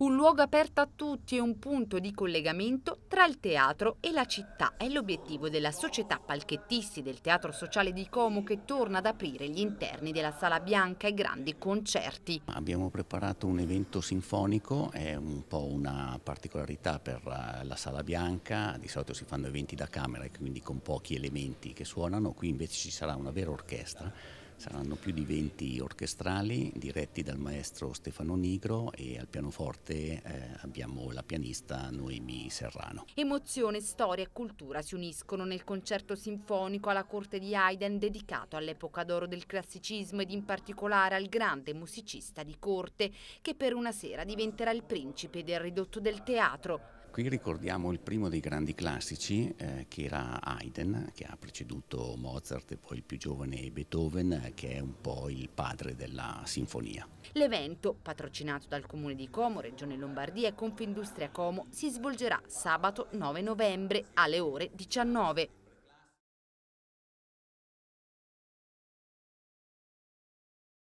un luogo aperto a tutti e un punto di collegamento tra il teatro e la città. È l'obiettivo della società palchettisti del Teatro Sociale di Como che torna ad aprire gli interni della Sala Bianca e grandi concerti. Abbiamo preparato un evento sinfonico, è un po' una particolarità per eh, la Sala Bianca, di solito si fanno eventi da camera e quindi con pochi elementi che suonano, qui invece ci sarà una vera orchestra Saranno più di 20 orchestrali diretti dal maestro Stefano Nigro e al pianoforte eh, abbiamo la pianista Noemi Serrano. Emozione, storia e cultura si uniscono nel concerto sinfonico alla corte di Haydn dedicato all'epoca d'oro del classicismo ed in particolare al grande musicista di corte che per una sera diventerà il principe del ridotto del teatro. Qui ricordiamo il primo dei grandi classici eh, che era Haydn, che ha preceduto Mozart e poi il più giovane Beethoven, che è un po' il padre della sinfonia. L'evento, patrocinato dal Comune di Como, Regione Lombardia e Confindustria Como, si svolgerà sabato 9 novembre alle ore 19.